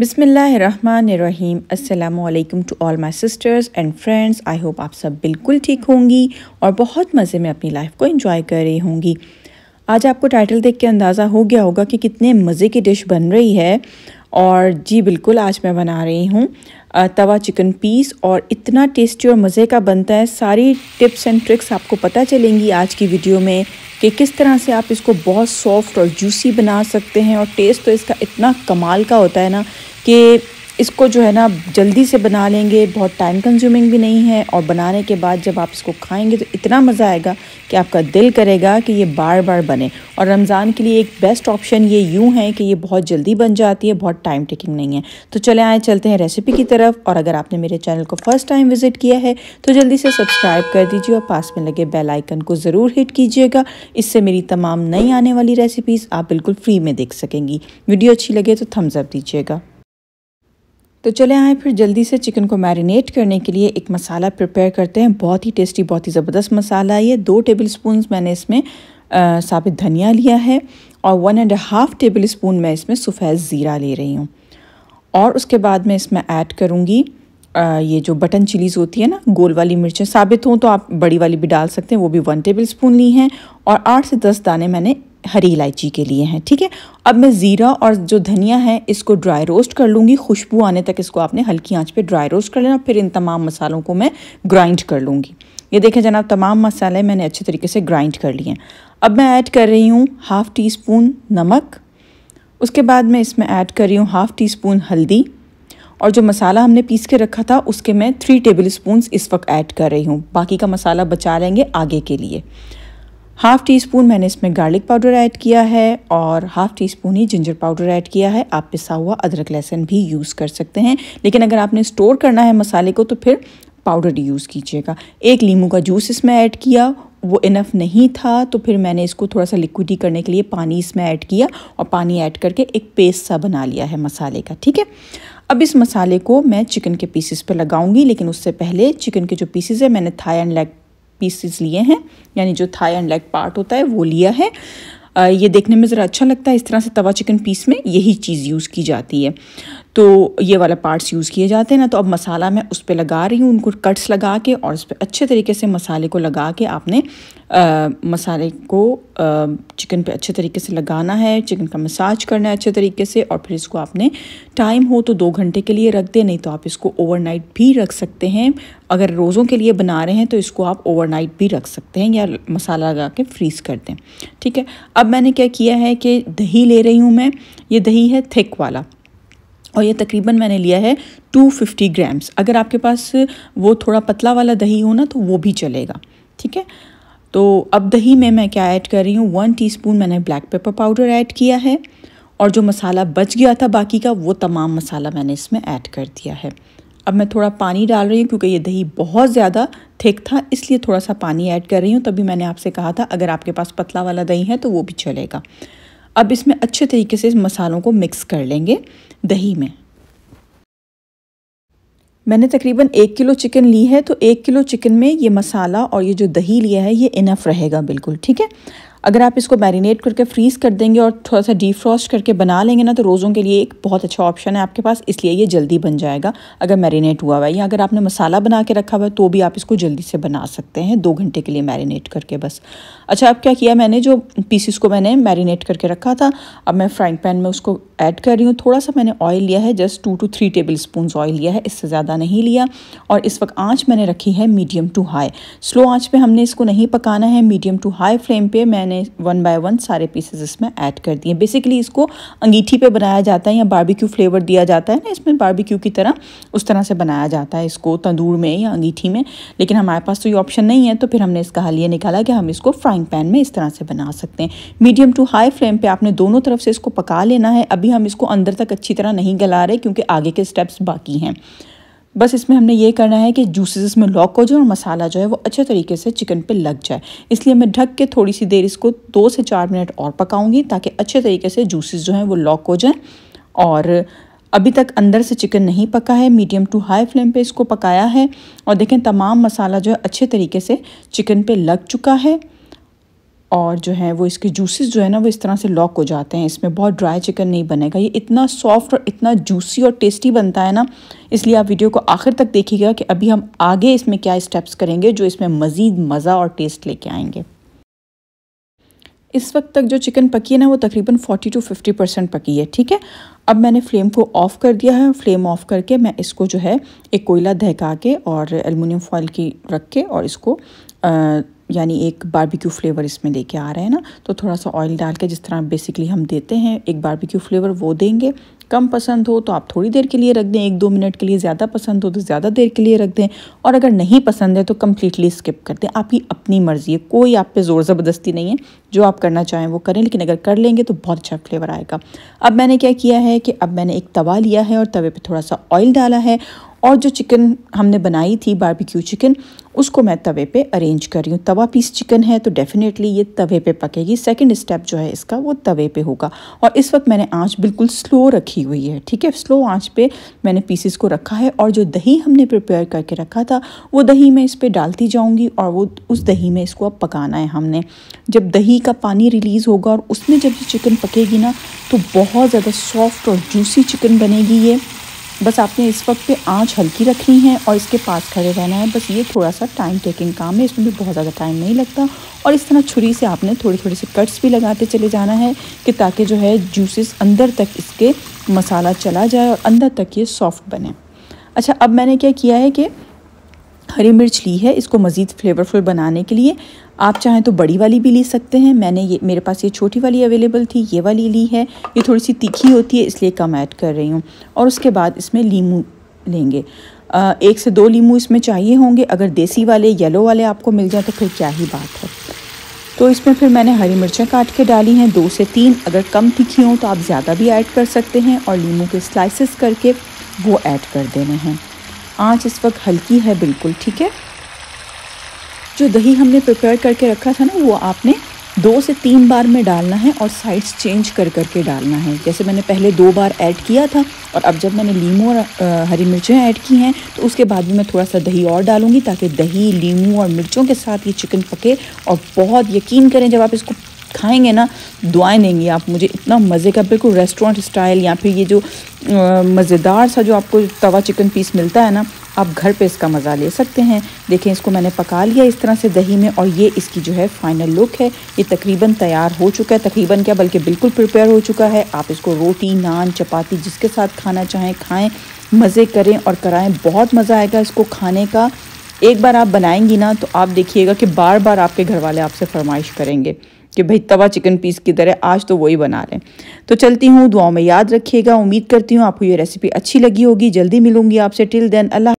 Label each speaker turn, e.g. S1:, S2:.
S1: बिसमीम अल्लाम to all my sisters and friends I hope आप सब बिल्कुल ठीक होंगी और बहुत मज़े में अपनी लाइफ को इन्जॉय कर रही होंगी आज आपको टाइटल देख के अंदाज़ा हो गया होगा कि कितने मज़े की डिश बन रही है और जी बिल्कुल आज मैं बना रही हूँ तवा चिकन पीस और इतना टेस्टी और मज़े का बनता है सारी टिप्स एंड ट्रिक्स आपको पता चलेंगी आज की वीडियो में कि किस तरह से आप इसको बहुत सॉफ्ट और जूसी बना सकते हैं और टेस्ट तो इसका इतना कमाल का होता है ना कि इसको जो है ना जल्दी से बना लेंगे बहुत टाइम कंज्यूमिंग भी नहीं है और बनाने के बाद जब आप इसको खाएंगे तो इतना मज़ा आएगा कि आपका दिल करेगा कि ये बार बार बने और रमज़ान के लिए एक बेस्ट ऑप्शन ये यूँ है कि ये बहुत जल्दी बन जाती है बहुत टाइम टेकिंग नहीं है तो चले आए चलते हैं रेसिपी की तरफ और अगर आपने मेरे चैनल को फर्स्ट टाइम विज़िट किया है तो जल्दी से सब्सक्राइब कर दीजिए और पास में लगे बेल आइकन को ज़रूर हिट कीजिएगा इससे मेरी तमाम नई आने वाली रेसिपीज़ आप बिल्कुल फ्री में देख सकेंगी वीडियो अच्छी लगे तो थम्सअप दीजिएगा तो चले आए फिर जल्दी से चिकन को मैरिनेट करने के लिए एक मसाला प्रिपेयर करते हैं बहुत ही टेस्टी बहुत ही ज़बरदस्त मसाला है ये दो टेबल स्पून मैंने इसमें आ, साबित धनिया लिया है और one and half tablespoon मैं इसमें सफ़ेद ज़ीरा ले रही हूँ और उसके बाद मैं इसमें ऐड करूँगी ये जो बटन चिलीज़ होती है ना गोल वाली मिर्चें साबित हों तो आप बड़ी वाली भी डाल सकते हैं वो भी वन टेबल स्पून ली हैं और आठ से दस दाने मैंने हरी इलायची के लिए हैं ठीक है अब मैं ज़ीरा और जो धनिया है इसको ड्राई रोस्ट कर लूँगी खुशबू आने तक इसको आपने हल्की आंच पे ड्राई रोस्ट कर लेना फिर इन तमाम मसालों को मैं ग्राइंड कर लूँगी ये देखें जनाब तमाम मसाले मैंने अच्छे तरीके से ग्राइंड कर लिए हैं अब मैं ऐड कर रही हूँ हाफ़ टी स्पून नमक उसके बाद मैं इसमें ऐड कर रही हूँ हाफ़ टी स्पून हल्दी और जो मसाला हमने पीस के रखा था उसके मैं थ्री टेबल स्पून इस वक्त ऐड कर रही हूँ बाकी का मसाला बचा लेंगे आगे के लिए हाफ़ टी स्पून मैंने इसमें गार्लिक पाउडर ऐड किया है और हाफ़ टी स्पून ही जिंजर पाउडर ऐड किया है आप पिसा हुआ अदरक लहसुन भी यूज़ कर सकते हैं लेकिन अगर आपने स्टोर करना है मसाले को तो फिर पाउडर यूज़ कीजिएगा एक लीमू का जूस इसमें ऐड किया वो इनफ नहीं था तो फिर मैंने इसको थोड़ा सा लिक्विडी करने के लिए पानी इसमें ऐड किया और पानी ऐड करके एक पेस्ट सा बना लिया है मसाले का ठीक है अब इस मसाले को मैं चिकन के पीसेस पे लगाऊंगी लेकिन उससे पहले चिकन के जो पीसेस है मैंने थाई एंड लेग पीसेस लिए हैं यानी जो थाई एंड लेग पार्ट होता है वो लिया है ये देखने में ज़रा अच्छा लगता है इस तरह से तवा चिकन पीस में यही चीज़ यूज़ की जाती है तो ये वाला पार्ट्स यूज़ किए जाते हैं ना तो अब मसाला मैं उस पर लगा रही हूँ उनको कट्स लगा के और उस पर अच्छे तरीके से मसाले को लगा के आपने आ, मसाले को आ, चिकन पे अच्छे तरीके से लगाना है चिकन का मसाज करना है अच्छे तरीके से और फिर इसको आपने टाइम हो तो दो घंटे के लिए रख दें नहीं तो आप इसको ओवरनाइट भी रख सकते हैं अगर रोज़ों के लिए बना रहे हैं तो इसको आप ओवरनाइट भी रख सकते हैं या मसाला लगा के फ्रीज़ कर दें ठीक है अब मैंने क्या किया है कि दही ले रही हूँ मैं ये दही है थिक वाला और ये तकरीबन मैंने लिया है 250 ग्राम्स अगर आपके पास वो थोड़ा पतला वाला दही हो ना तो वो भी चलेगा ठीक है तो अब दही में मैं क्या ऐड कर रही हूँ वन टीस्पून मैंने ब्लैक पेपर पाउडर ऐड किया है और जो मसाला बच गया था बाकी का वो तमाम मसाला मैंने इसमें ऐड कर दिया है अब मैं थोड़ा पानी डाल रही हूँ क्योंकि ये दही बहुत ज़्यादा थिक था इसलिए थोड़ा सा पानी ऐड कर रही हूँ तभी मैंने आपसे कहा था अगर आपके पास पतला वाला दही है तो वो भी चलेगा अब इसमें अच्छे तरीके से इस मसालों को मिक्स कर लेंगे दही में मैंने तकरीबन एक किलो चिकन ली है तो एक किलो चिकन में ये मसाला और ये जो दही लिया है ये इनफ रहेगा बिल्कुल ठीक है अगर आप इसको मैरिनेट करके फ्रीज़ कर देंगे और थोड़ा सा डीफ्रॉस्ट करके बना लेंगे ना तो रोज़ों के लिए एक बहुत अच्छा ऑप्शन है आपके पास इसलिए ये जल्दी बन जाएगा अगर मैरिनेट हुआ हुआ है या अगर आपने मसाला बना के रखा हुआ है तो भी आप इसको जल्दी से बना सकते हैं दो घंटे के लिए मैरिनेट करके बस अच्छा अब क्या किया मैंने जो पीसीस को मैंने मैरिनेट करके रखा था अब मैं फ्राइंग पैन में उसको ऐड कर रही हूँ थोड़ा सा मैंने ऑयल लिया है just two two three tablespoon oil लिया है इससे ज़्यादा नहीं लिया और इस वक्त आँच मैंने रखी है मीडियम टू हाई स्लो आँच पे हमने इसको नहीं पकाना है मीडियम टू हाई फ्लेम पे मैंने वन बाय वन सारे पीसेज इसमें ऐड कर दिए बेसिकली इसको अंगीठी पर बनाया जाता है या बारबेक्यू फ्लेवर दिया जाता है ना इसमें बारबेक्यू की तरह उस तरह से बनाया जाता है इसको तंदूर में या अंगीठी में लेकिन हमारे पास तो ये ऑप्शन नहीं है तो फिर हमने इसका हल ये निकाला कि हम इसको फ्राइंग पैन में इस तरह से बना सकते हैं मीडियम टू हाई फ्लेम पर आपने दोनों तरफ से इसको पका लेना है अभी अभी हम इसको अंदर तक अच्छी तरह नहीं गला रहे क्योंकि आगे के स्टेप्स बाकी हैं बस इसमें हमने ये करना है कि जूसेस इसमें लॉक हो जाए और मसाला जो है वो अच्छे तरीके से चिकन पे लग जाए इसलिए मैं ढक के थोड़ी सी देर इसको दो से चार मिनट और पकाऊंगी ताकि अच्छे तरीके से जूसेस जो हैं वो लॉक हो जाएं और अभी तक अंदर से चिकन नहीं पका है मीडियम टू हाई फ्लेम पे इसको पकाया है और देखें तमाम मसाला जो है अच्छे तरीके से चिकन पर लग चुका है और जो है वो इसके जूसेस जो है ना वो इस तरह से लॉक हो जाते हैं इसमें बहुत ड्राई चिकन नहीं बनेगा ये इतना सॉफ्ट और इतना जूसी और टेस्टी बनता है ना इसलिए आप वीडियो को आखिर तक देखिएगा कि अभी हम आगे इसमें क्या स्टेप्स करेंगे जो इसमें मज़ीद मज़ा और टेस्ट लेके आएंगे इस वक्त तक जो चिकन पकी है ना वो तकरीबन फोर्टी टू फिफ्टी परसेंट पकी है ठीक है अब मैंने फ्लेम को ऑफ़ कर दिया है फ्लेम ऑफ़ करके मैं इसको जो है एक कोयला दहका के और एलमिनियम फॉइल की रख के और इसको आ, यानी एक बारबेक्यू फ्लेवर इसमें लेके आ रहे हैं ना तो थोड़ा सा ऑयल डाल के जिस तरह बेसिकली हम देते हैं एक बारबेक्यू फ्लेवर वो देंगे कम पसंद हो तो आप थोड़ी देर के लिए रख दें एक दो मिनट के लिए ज़्यादा पसंद हो तो ज़्यादा देर के लिए रख दें और अगर नहीं पसंद है तो कम्प्लीटली स्किप कर दें आपकी अपनी मर्ज़ी है कोई आप पे ज़ोर ज़बरदस्ती नहीं है जो आप करना चाहें वो करें लेकिन अगर कर लेंगे तो बहुत अच्छा फ्लेवर आएगा अब मैंने क्या किया है कि अब मैंने एक तवा लिया है और तवे पर थोड़ा सा ऑयल डाला है और जो चिकन हमने बनाई थी बारबेक्यू चिकन उसको मैं तवे पे अरेंज कर रही हूँ तवा पीस चिकन है तो डेफ़िनेटली ये तवे पे पकेगी सेकंड स्टेप जो है इसका वो तवे पे होगा और इस वक्त मैंने आंच बिल्कुल स्लो रखी हुई है ठीक है स्लो आंच पे मैंने पीसेस को रखा है और जो दही हमने प्रिपेयर करके रखा था वो दही मैं इस पर डालती जाऊँगी और वो उस दही में इसको अब पकाना है हमने जब दही का पानी रिलीज़ होगा और उसमें जब ये चिकन पकेगी ना तो बहुत ज़्यादा सॉफ्ट और जूसी चिकन बनेगी ये बस आपने इस वक्त पे आंच हल्की रखनी है और इसके पास खड़े रहना है बस ये थोड़ा सा टाइम टेकिंग काम है इसमें भी बहुत ज़्यादा टाइम नहीं लगता और इस तरह छुरी से आपने थोड़े थोड़े से कट्स भी लगाते चले जाना है कि ताकि जो है जूसेस अंदर तक इसके मसाला चला जाए और अंदर तक ये सॉफ्ट बने अच्छा अब मैंने क्या किया है कि हरी मिर्च ली है इसको मज़ीद फ्लेवरफुल बनाने के लिए आप चाहें तो बड़ी वाली भी ले सकते हैं मैंने ये मेरे पास ये छोटी वाली अवेलेबल थी ये वाली ली है ये थोड़ी सी तीखी होती है इसलिए कम ऐड कर रही हूँ और उसके बाद इसमें लीमू लेंगे आ, एक से दो लीमू इसमें चाहिए होंगे अगर देसी वाले येलो वाले आपको मिल जाए तो फिर क्या ही बात है तो इसमें फिर मैंने हरी मिर्चें काट के डाली हैं दो से तीन अगर कम तीखी हों तो आप ज़्यादा भी ऐड कर सकते हैं और लीम के स्लाइसिस करके वो ऐड कर देने हैं आंच इस वक्त हल्की है बिल्कुल ठीक है जो दही हमने प्रिपेयर करके रखा था ना वो आपने दो से तीन बार में डालना है और साइड्स चेंज कर करके डालना है जैसे मैंने पहले दो बार ऐड किया था और अब जब मैंने लीमू और हरी मिर्चें ऐड की हैं तो उसके बाद भी मैं थोड़ा सा दही और डालूंगी ताकि दही लीमू और मिर्चों के साथ ये चिकन पके और बहुत यकीन करें जब आप इसको खाएंगे ना दुआएं देंगे आप मुझे इतना मज़े का बिल्कुल रेस्टोरेंट स्टाइल या फिर ये जो मज़ेदार सा जो आपको तवा चिकन पीस मिलता है ना आप घर पे इसका मज़ा ले सकते हैं देखें इसको मैंने पका लिया इस तरह से दही में और ये इसकी जो है फाइनल लुक है ये तकरीबन तैयार हो चुका है तकरीबन क्या बल्कि बिल्कुल प्रिपेयर हो चुका है आप इसको रोटी नान चपाती जिसके साथ खाना चाहें खाएँ मज़े करें और कराएँ बहुत मज़ा आएगा इसको खाने का एक बार आप बनाएंगी ना तो आप देखिएगा कि बार बार आपके घर वाले आपसे फरमाइश करेंगे कि भाई तवा चिकन पीस की तरह आज तो वही बना रहे तो चलती हूँ दुआओं में याद रखिएगा उम्मीद करती हूँ आपको ये रेसिपी अच्छी लगी होगी जल्दी मिलूंगी आपसे टिल देन अल्लाह